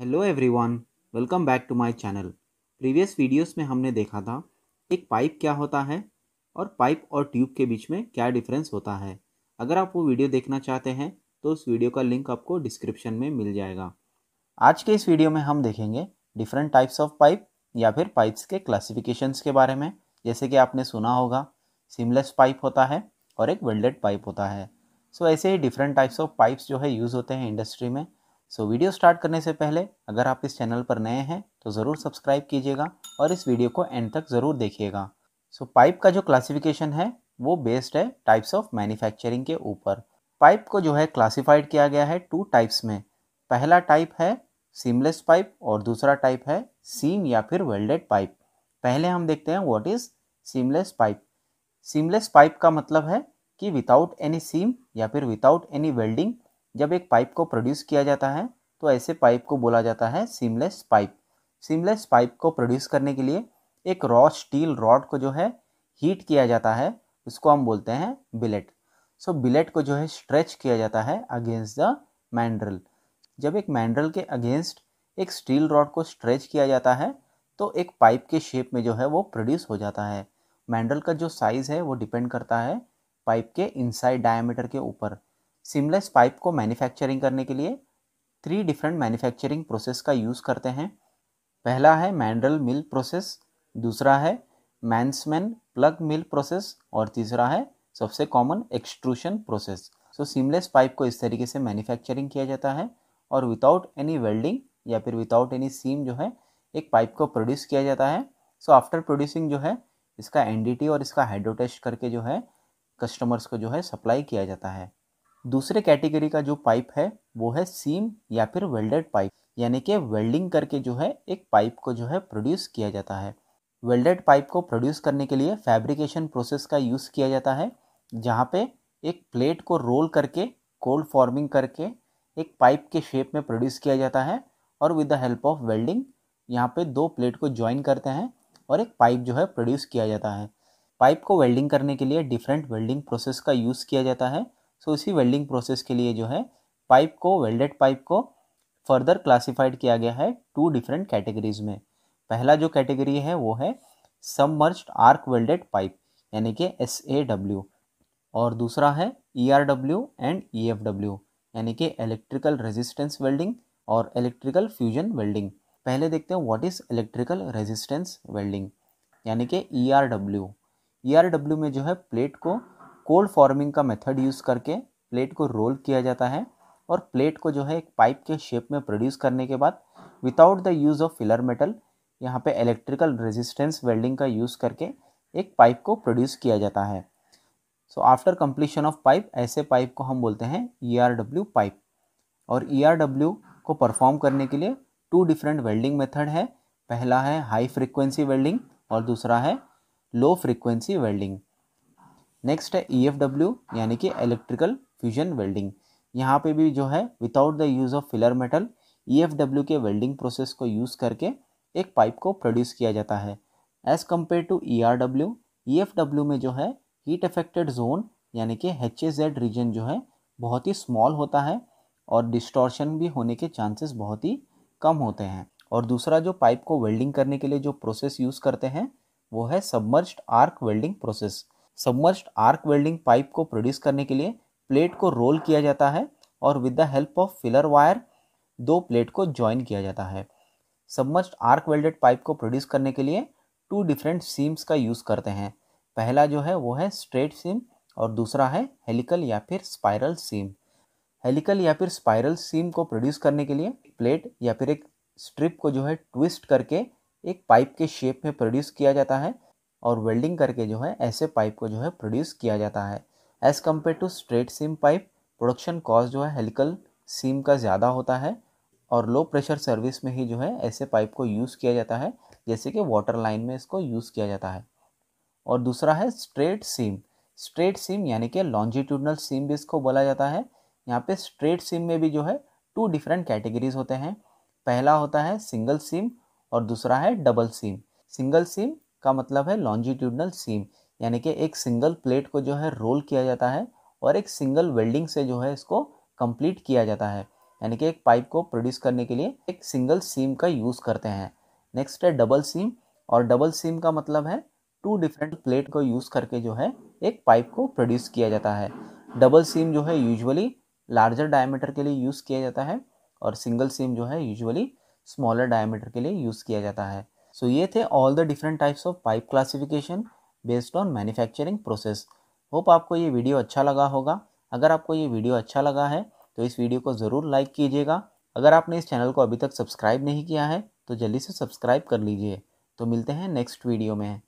hello everyone welcome back to my channel previous videos में हमने देखा था एक पाइप क्या होता है और पाइप और ट्यूब के बीच में क्या डिफरेंस होता है अगर आप वो वीडियो देखना चाहते हैं तो उस वीडियो का लिंक आपको डिस्क्रिप्शन में मिल जाएगा आज के इस वीडियो में हम देखेंगे डिफरेंट टाइप्स ऑफ पाइप या फिर पाइप्स के क्लासीफिकेशन के बारे में जैसे कि आपने सुना होगा सिमलेस पाइप होता है और एक वेल्डेड पाइप होता है सो so, ऐसे ही डिफरेंट टाइप्स ऑफ पाइप्स जो है यूज़ होते हैं इंडस्ट्री में सो वीडियो स्टार्ट करने से पहले अगर आप इस चैनल पर नए हैं तो ज़रूर सब्सक्राइब कीजिएगा और इस वीडियो को एंड तक ज़रूर देखिएगा सो so, पाइप का जो क्लासिफिकेशन है वो बेस्ड है टाइप्स ऑफ मैन्युफैक्चरिंग के ऊपर पाइप को जो है क्लासिफाइड किया गया है टू टाइप्स में पहला टाइप है सीमलेस पाइप और दूसरा टाइप है सीम या फिर वेल्डेड पाइप पहले हम देखते हैं what is seamless pipe seamless pipe का मतलब है कि विदाउट एनी सीम या फिर विदाउट एनी वेल्डिंग जब एक पाइप को प्रोड्यूस किया जाता है तो ऐसे पाइप को बोला जाता है सीमलेस पाइप सीमलेस पाइप को प्रोड्यूस करने के लिए एक रॉ स्टील रॉड को जो है हीट किया जाता है उसको हम बोलते हैं बिलेट सो बिलेट को जो है स्ट्रेच किया जाता है अगेंस्ट द मैंड्रल जब एक मैंड्रल के अगेंस्ट एक स्टील रॉड को स्ट्रेच किया जाता है तो एक पाइप के शेप में जो है वो प्रोड्यूस हो जाता है मैंड्रल का जो साइज़ है वो डिपेंड करता है पाइप के इनसाइड डायमीटर के ऊपर सिमलेस पाइप को मैन्युफैक्चरिंग करने के लिए थ्री डिफरेंट मैन्युफैक्चरिंग प्रोसेस का यूज़ करते हैं पहला है मैंड्रल मिल प्रोसेस दूसरा है मैंसमैन प्लग मिल प्रोसेस और तीसरा है सबसे common extrusion process so seamless pipe को इस तरीके से मैन्युफैक्चरिंग किया जाता है और विदाउट एनी वेल्डिंग या फिर विदाउट एनी सीम जो है एक पाइप को प्रोड्यूस किया जाता है सो आफ्टर प्रोड्यूसिंग जो है इसका एनडीटी और इसका हाइड्रोटेस्ट करके जो है कस्टमर्स को जो है सप्लाई किया जाता है दूसरे कैटेगरी का जो पाइप है वो है सीम या फिर वेल्डेड पाइप यानी कि वेल्डिंग करके जो है एक पाइप को जो है प्रोड्यूस किया जाता है वेल्डेड पाइप को प्रोड्यूस करने के लिए फैब्रिकेशन प्रोसेस का यूज़ किया जाता है जहाँ पे एक प्लेट को रोल करके कोल्ड फॉर्मिंग करके एक पाइप के शेप में प्रोड्यूस किया जाता है और with the help of welding यहाँ पे दो प्लेट को ज्वाइन करते हैं और एक पाइप जो है प्रोड्यूस किया जाता है पाइप को वेल्डिंग करने के लिए डिफरेंट वेल्डिंग प्रोसेस का यूज़ किया जाता है सो इसी वेल्डिंग प्रोसेस के लिए जो है पाइप को वेल्डेड पाइप को फर्दर क्लासिफाइड किया गया है टू डिफरेंट कैटेगरीज में पहला जो कैटेगरी है वो है सबमर्ज्ड आर्क वेल्डेड पाइप यानी कि एस ए डब्ल्यू और दूसरा है E R W and E F W यानी कि इलेक्ट्रिकल रेजिस्टेंस वेल्डिंग और इलेक्ट्रिकल फ्यूजन वेल्डिंग पहले देखते हैं what is electrical resistance welding यानी कि E R W E R W में जो है प्लेट को कोल्ड फॉर्मिंग का मेथड यूज़ करके प्लेट को रोल किया जाता है और प्लेट को जो है एक पाइप के शेप में प्रोड्यूस करने के बाद without the use of filler metal यहाँ पे इलेक्ट्रिकल रेजिस्टेंस वेल्डिंग का यूज़ करके एक पाइप को प्रोड्यूस किया जाता है so after completion of pipe ऐसे पाइप को हम बोलते हैं ई आर डब्ल्यू पाइप और ई आर डब्ल्यू को परफॉर्म करने के लिए टू डिफरेंट वेल्डिंग मेथड है पहला है हाई फ्रिक्वेंसी वेल्डिंग और दूसरा है लो फ्रिक्वेंसी वेल्डिंग नेक्स्ट है ई e यानी कि इलेक्ट्रिकल फ्यूजन वेल्डिंग यहाँ पे भी जो है without the use of filler metal E के वेल्डिंग प्रोसेस को यूज़ करके एक पाइप को प्रोड्यूस किया जाता है as compare to E R W E F W में जो है हीट अफेक्टेड जोन यानी कि एच जेड रीजन जो है बहुत ही स्मॉल होता है और डिस्टॉर्शन भी होने के चांसेस बहुत ही कम होते हैं और दूसरा जो पाइप को वेल्डिंग करने के लिए जो प्रोसेस यूज़ करते हैं वो है submerge arc welding process submerged arc welding pipe को प्रोड्यूस करने के लिए प्लेट को रोल किया जाता है और with the help of filler wire दो प्लेट को ज्वाइन किया जाता है सबमर्स्ड आर्क वेल्डेड पाइप को प्रोड्यूस करने के लिए टू डिफरेंट सीम्स का यूज़ करते हैं पहला जो है वो है स्ट्रेट सीम और दूसरा है हेलिकल या फिर स्पायरल सीम हेलिकल या फिर स्पायरल सीम को प्रोड्यूस करने के लिए प्लेट या फिर एक स्ट्रिप को जो है ट्विस्ट करके एक पाइप के शेप में प्रोड्यूस किया जाता है और वेल्डिंग करके जो है ऐसे पाइप को जो है प्रोड्यूस किया जाता है as compare to straight seam pipe production cost जो है हेलिकल सीम का ज़्यादा होता है और लो प्रेशर सर्विस में ही जो है ऐसे पाइप को यूज़ किया जाता है जैसे कि वाटर लाइन में इसको यूज़ किया जाता है और दूसरा है स्ट्रेट सीम स्ट्रेट सीम यानी कि लॉन्जिट्यूडनल सीम भी इसको बोला जाता है यहाँ पे स्ट्रेट सीम में भी जो है टू डिफरेंट कैटेगरीज होते हैं पहला होता है सिंगल सीम और दूसरा है डबल सीम सिंगल सीम का मतलब है लॉन्जिट्यूडनल सीम यानी कि एक सिंगल प्लेट को जो है रोल किया जाता है और एक सिंगल वेल्डिंग से जो है इसको कंप्लीट किया जाता है यानी कि एक पाइप को प्रोड्यूस करने के लिए एक सिंगल सीम का यूज़ करते हैं नेक्स्ट है डबल सीम और डबल सीम का मतलब है टू डिफरेंट प्लेट को यूज़ करके जो है एक पाइप को प्रोड्यूस किया जाता है डबल सीम जो है यूजुअली लार्जर डायमीटर के लिए यूज़ किया जाता है और सिंगल सीम जो है यूजुअली स्मॉलर डायमीटर के लिए यूज़ किया जाता है सो ये थे all the different types of pipe classification based on manufacturing process hope आपको ये वीडियो अच्छा लगा होगा अगर आपको ये वीडियो अच्छा लगा है तो इस वीडियो को ज़रूर लाइक कीजिएगा अगर आपने इस चैनल को अभी तक सब्सक्राइब नहीं किया है तो जल्दी से सब्सक्राइब कर लीजिए तो मिलते हैं नेक्स्ट वीडियो में